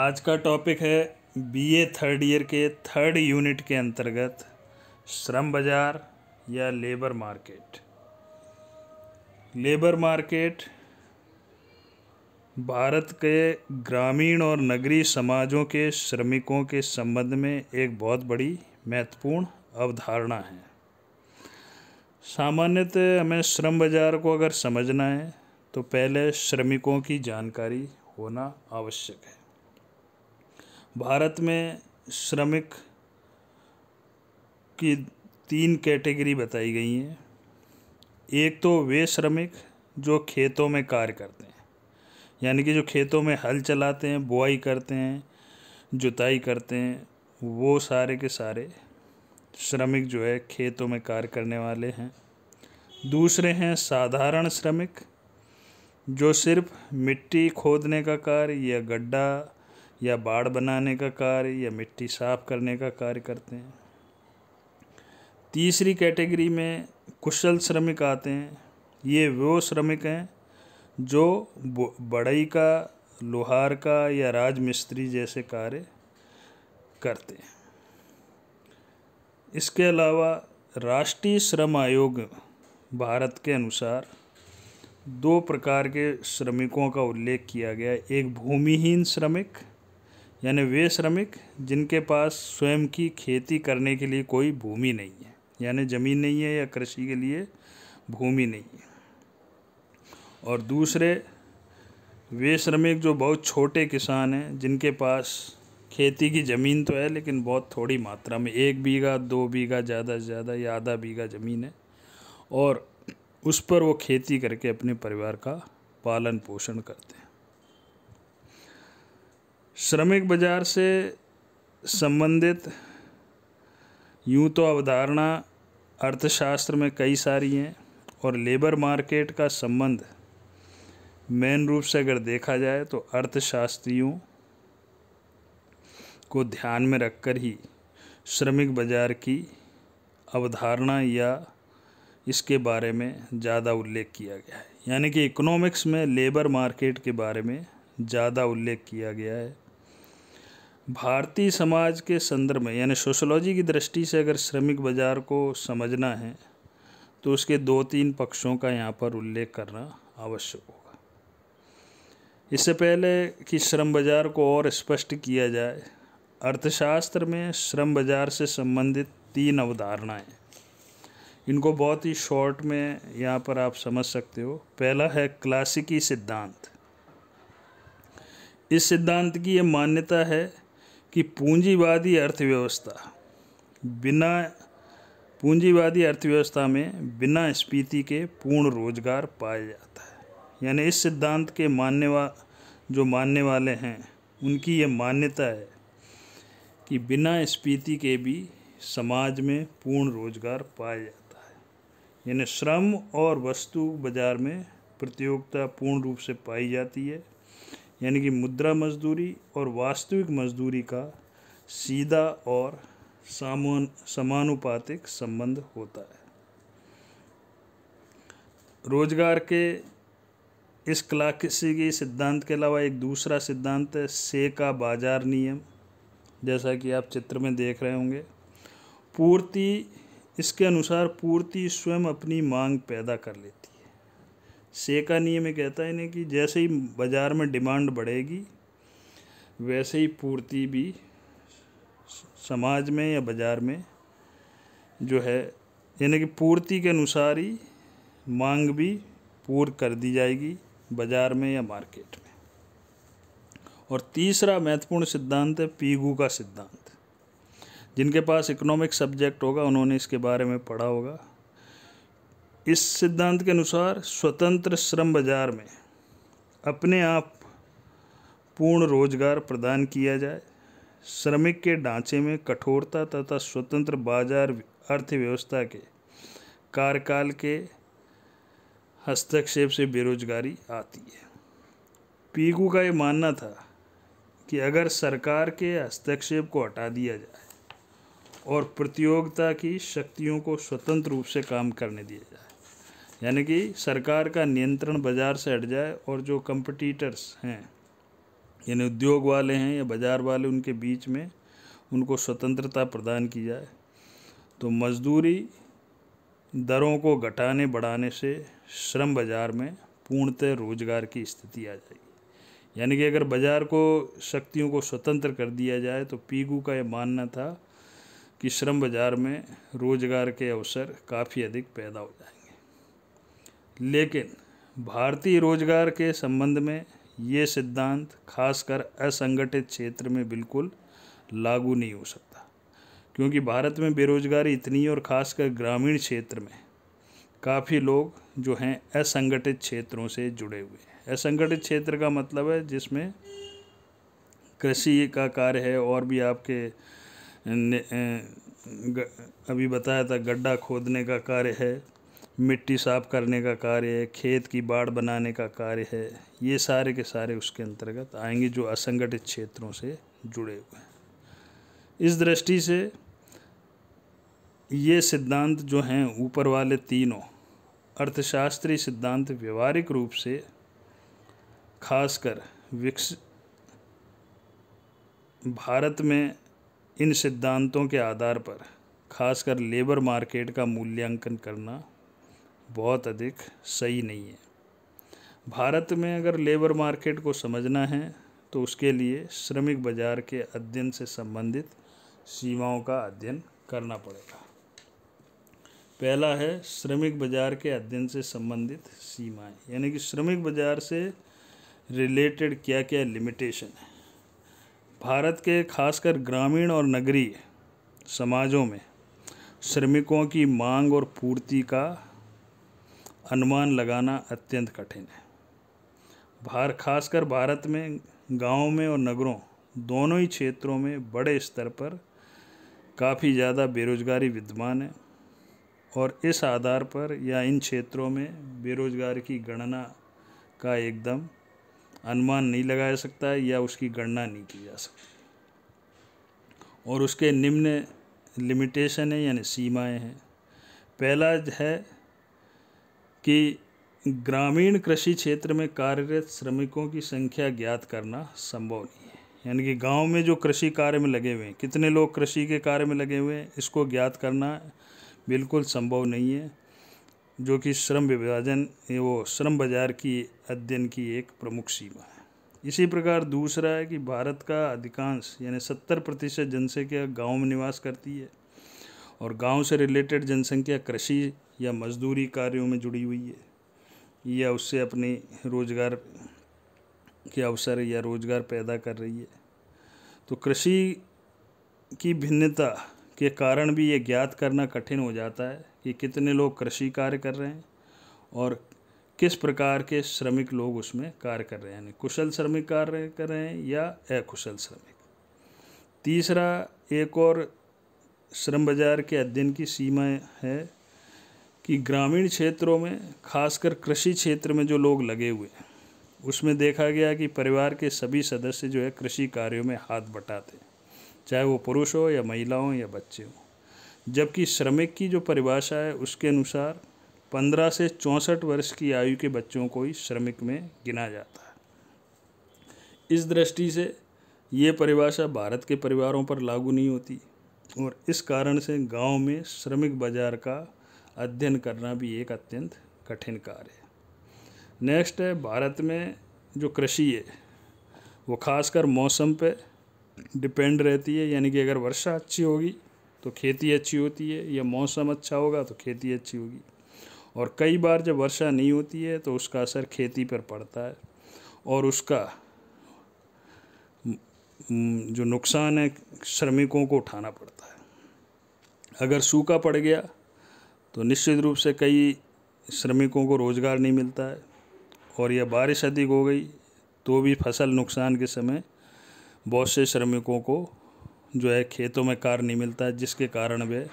आज का टॉपिक है बीए थर्ड ईयर के थर्ड यूनिट के अंतर्गत श्रम बाज़ार या labour market labour market Bharat के ग्रामीण और नगरीय समाजों के श्रमिकों के संबंध में एक बहुत बड़ी महत्वपूर्ण अवधारणा है सामान्यतः हमें श्रम बाज़ार को अगर समझना है तो पहले श्रमिकों की जानकारी होना आवश्यक है भारत में श्रमिक की तीन कैटेगरी बताई गई हैं एक तो वे श्रमिक जो खेतों में कार्य करते हैं यानी कि जो खेतों में हल चलाते हैं बुआई करते हैं जुताई करते हैं वो सारे के सारे श्रमिक जो है खेतों में कार्य करने वाले हैं दूसरे हैं साधारण श्रमिक जो सिर्फ मिट्टी खोदने का कार्य या गड्ढा या बाढ़ बनाने का कार्य या मिट्टी साफ करने का कार्य करते हैं तीसरी कैटेगरी में कुशल श्रमिक आते हैं ये वो श्रमिक हैं जो बढ़ई का लोहार का या राजमिस्त्री जैसे कार्य करते हैं इसके अलावा राष्ट्रीय श्रम आयोग भारत के अनुसार दो प्रकार के श्रमिकों का उल्लेख किया गया एक भूमिहीन श्रमिक यानी वे श्रमिक जिनके पास स्वयं की खेती करने के लिए कोई भूमि नहीं है यानी ज़मीन नहीं है या कृषि के लिए भूमि नहीं है और दूसरे वे श्रमिक जो बहुत छोटे किसान हैं जिनके पास खेती की ज़मीन तो है लेकिन बहुत थोड़ी मात्रा में एक बीघा दो बीघा ज़्यादा से ज़्यादा या आधा बीघा ज़मीन है और उस पर वो खेती करके अपने परिवार का पालन पोषण करते हैं श्रमिक बाजार से संबंधित यूँ तो अवधारणा अर्थशास्त्र में कई सारी हैं और लेबर मार्केट का संबंध मेन रूप से अगर देखा जाए तो अर्थशास्त्रियों को ध्यान में रखकर ही श्रमिक बाजार की अवधारणा या इसके बारे में ज़्यादा उल्लेख किया गया है यानी कि इकोनॉमिक्स में लेबर मार्केट के बारे में ज़्यादा उल्लेख किया गया है भारतीय समाज के संदर्भ में यानी सोशोलॉजी की दृष्टि से अगर श्रमिक बाज़ार को समझना है तो उसके दो तीन पक्षों का यहाँ पर उल्लेख करना आवश्यक होगा इससे पहले कि श्रम बाज़ार को और स्पष्ट किया जाए अर्थशास्त्र में श्रम बाज़ार से संबंधित तीन अवधारणाएं इनको बहुत ही शॉर्ट में यहाँ पर आप समझ सकते हो पहला है क्लासिकी सिद्धांत इस सिद्धांत की ये मान्यता है कि पूंजीवादी अर्थव्यवस्था बिना पूंजीवादी अर्थव्यवस्था में बिना स्पीति के पूर्ण रोजगार पाया जाता है यानी इस सिद्धांत के मानने वा जो मानने वाले हैं उनकी ये मान्यता है कि बिना स्पीति के भी समाज में पूर्ण रोजगार पाया जाता है यानी श्रम और वस्तु बाजार में प्रतियोगिता पूर्ण रूप से पाई जाती है यानी कि मुद्रा मजदूरी और वास्तविक मजदूरी का सीधा और सामान समानुपातिक संबंध होता है रोजगार के इस के सिद्धांत के अलावा एक दूसरा सिद्धांत है से का बाजार नियम जैसा कि आप चित्र में देख रहे होंगे पूर्ति इसके अनुसार पूर्ति स्वयं अपनी मांग पैदा कर लेती है का नियम में कहता है ना कि जैसे ही बाज़ार में डिमांड बढ़ेगी वैसे ही पूर्ति भी समाज में या बाज़ार में जो है यानी कि पूर्ति के अनुसार ही मांग भी पूर्ण कर दी जाएगी बाज़ार में या मार्केट में और तीसरा महत्वपूर्ण सिद्धांत है पीगू का सिद्धांत जिनके पास इकोनॉमिक सब्जेक्ट होगा उन्होंने इसके बारे में पढ़ा होगा इस सिद्धांत के अनुसार स्वतंत्र श्रम बाजार में अपने आप पूर्ण रोजगार प्रदान किया जाए श्रमिक के ढांचे में कठोरता तथा स्वतंत्र बाजार अर्थव्यवस्था के कार्यकाल के हस्तक्षेप से बेरोजगारी आती है पीकू का ये मानना था कि अगर सरकार के हस्तक्षेप को हटा दिया जाए और प्रतियोगिता की शक्तियों को स्वतंत्र रूप से काम करने दिया जाए यानी कि सरकार का नियंत्रण बाज़ार से हट जाए और जो कंपटीटर्स हैं यानी उद्योग वाले हैं या बाज़ार वाले उनके बीच में उनको स्वतंत्रता प्रदान की जाए तो मजदूरी दरों को घटाने बढ़ाने से श्रम बाज़ार में पूर्णतः रोजगार की स्थिति आ जाएगी यानी कि अगर बाज़ार को शक्तियों को स्वतंत्र कर दिया जाए तो पीगू का यह मानना था कि श्रम बाज़ार में रोजगार के अवसर काफ़ी अधिक पैदा हो जाएंगे लेकिन भारतीय रोजगार के संबंध में ये सिद्धांत खासकर असंगठित क्षेत्र में बिल्कुल लागू नहीं हो सकता क्योंकि भारत में बेरोजगारी इतनी और ख़ासकर ग्रामीण क्षेत्र में काफ़ी लोग जो हैं असंगठित क्षेत्रों से जुड़े हुए हैं असंगठित क्षेत्र का मतलब है जिसमें कृषि का कार्य है और भी आपके अभी बताया था गड्ढा खोदने का कार्य है मिट्टी साफ करने का कार्य है खेत की बाढ़ बनाने का कार्य है ये सारे के सारे उसके अंतर्गत आएंगे जो असंगठित क्षेत्रों से जुड़े हुए हैं इस दृष्टि से ये सिद्धांत जो हैं ऊपर वाले तीनों अर्थशास्त्री सिद्धांत व्यवहारिक रूप से खासकर विकस भारत में इन सिद्धांतों के आधार पर खासकर लेबर मार्केट का मूल्यांकन करना बहुत अधिक सही नहीं है भारत में अगर लेबर मार्केट को समझना है तो उसके लिए श्रमिक बाजार के अध्ययन से संबंधित सीमाओं का अध्ययन करना पड़ेगा पहला है श्रमिक बाजार के अध्ययन से संबंधित सीमाएं यानी कि श्रमिक बाजार से रिलेटेड क्या क्या लिमिटेशन है भारत के खासकर ग्रामीण और नगरीय समाजों में श्रमिकों की मांग और पूर्ति का अनुमान लगाना अत्यंत कठिन है भार खासकर भारत में गाँव में और नगरों दोनों ही क्षेत्रों में बड़े स्तर पर काफ़ी ज़्यादा बेरोजगारी विद्यमान है और इस आधार पर या इन क्षेत्रों में बेरोजगार की गणना का एकदम अनुमान नहीं लगाया सकता है या उसकी गणना नहीं की जा सकती और उसके निम्न लिमिटेशन है यानी सीमाएं हैं पहला है कि ग्रामीण कृषि क्षेत्र में कार्यरत श्रमिकों की संख्या ज्ञात करना संभव नहीं है यानी कि गांव में जो कृषि कार्य में लगे हुए हैं कितने लोग कृषि के कार्य में लगे हुए हैं इसको ज्ञात करना बिल्कुल संभव नहीं है जो कि श्रम विभाजन वो श्रम बाजार की अध्ययन की एक प्रमुख सीमा है इसी प्रकार दूसरा है कि भारत का अधिकांश यानी सत्तर प्रतिशत जनसंख्या गाँव में निवास करती है और गाँव से रिलेटेड जनसंख्या कृषि या मजदूरी कार्यों में जुड़ी हुई है या उससे अपने रोज़गार के अवसर या रोज़गार पैदा कर रही है तो कृषि की भिन्नता के कारण भी ये ज्ञात करना कठिन हो जाता है कि कितने लोग कृषि कार्य कर रहे हैं और किस प्रकार के श्रमिक लोग उसमें कार्य कर रहे हैं यानी कुशल श्रमिक कार्य कर रहे हैं या अकुशल श्रमिक तीसरा एक और श्रम बाजार के अध्ययन की सीमा है कि ग्रामीण क्षेत्रों में खासकर कृषि क्षेत्र में जो लोग लगे हुए हैं उसमें देखा गया कि परिवार के सभी सदस्य जो है कृषि कार्यों में हाथ बटाते चाहे वो पुरुष हो या महिला या बच्चे हों जबकि श्रमिक की जो परिभाषा है उसके अनुसार 15 से चौंसठ वर्ष की आयु के बच्चों को ही श्रमिक में गिना जाता है इस दृष्टि से ये परिभाषा भारत के परिवारों पर लागू नहीं होती और इस कारण से गांव में श्रमिक बाजार का अध्ययन करना भी एक अत्यंत कठिन कार्य है नेक्स्ट है भारत में जो कृषि है वो खासकर मौसम पे डिपेंड रहती है यानी कि अगर वर्षा अच्छी होगी तो खेती अच्छी होती है या मौसम अच्छा होगा तो खेती अच्छी होगी और कई बार जब वर्षा नहीं होती है तो उसका असर खेती पर पड़ता है और उसका जो नुकसान है श्रमिकों को उठाना पड़ता है अगर सूखा पड़ गया तो निश्चित रूप से कई श्रमिकों को रोज़गार नहीं मिलता है और यह बारिश अधिक हो गई तो भी फसल नुकसान के समय बहुत से श्रमिकों को जो है खेतों में कार नहीं मिलता है जिसके कारण वे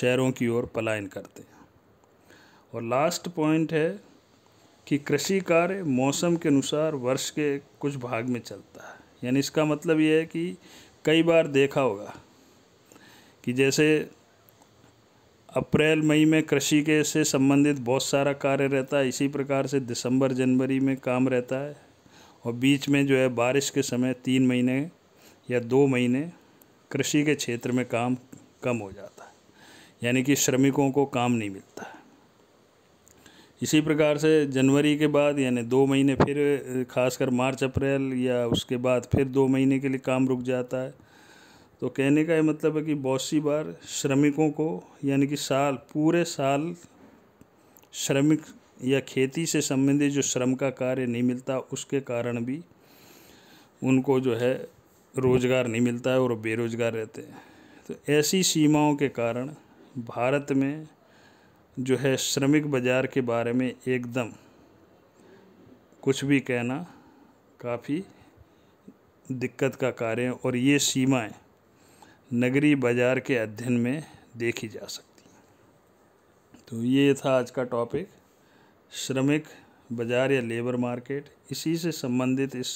शहरों की ओर पलायन करते हैं और लास्ट पॉइंट है कि कृषि कार्य मौसम के अनुसार वर्ष के कुछ भाग में चलता है यानी इसका मतलब ये है कि कई बार देखा होगा कि जैसे अप्रैल मई में कृषि के से संबंधित बहुत सारा कार्य रहता है इसी प्रकार से दिसंबर जनवरी में काम रहता है और बीच में जो है बारिश के समय तीन महीने या दो महीने कृषि के क्षेत्र में काम कम हो जाता है यानी कि श्रमिकों को काम नहीं मिलता इसी प्रकार से जनवरी के बाद यानी दो महीने फिर खासकर मार्च अप्रैल या उसके बाद फिर दो महीने के लिए काम रुक जाता है तो कहने का ये मतलब है कि बहुत सी बार श्रमिकों को यानी कि साल पूरे साल श्रमिक या खेती से संबंधित जो श्रम का कार्य नहीं मिलता उसके कारण भी उनको जो है रोज़गार नहीं मिलता है और बेरोज़गार रहते हैं तो ऐसी सीमाओं के कारण भारत में जो है श्रमिक बाज़ार के बारे में एकदम कुछ भी कहना काफ़ी दिक्कत का कार्य है और ये सीमाएं नगरी बाज़ार के अध्ययन में देखी जा सकती तो ये था आज का टॉपिक श्रमिक बाज़ार या लेबर मार्केट इसी से संबंधित इस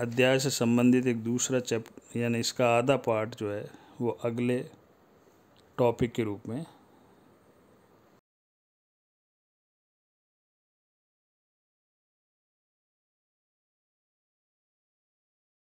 अध्याय से संबंधित एक दूसरा चैप यानी इसका आधा पार्ट जो है वो अगले टॉपिक के रूप में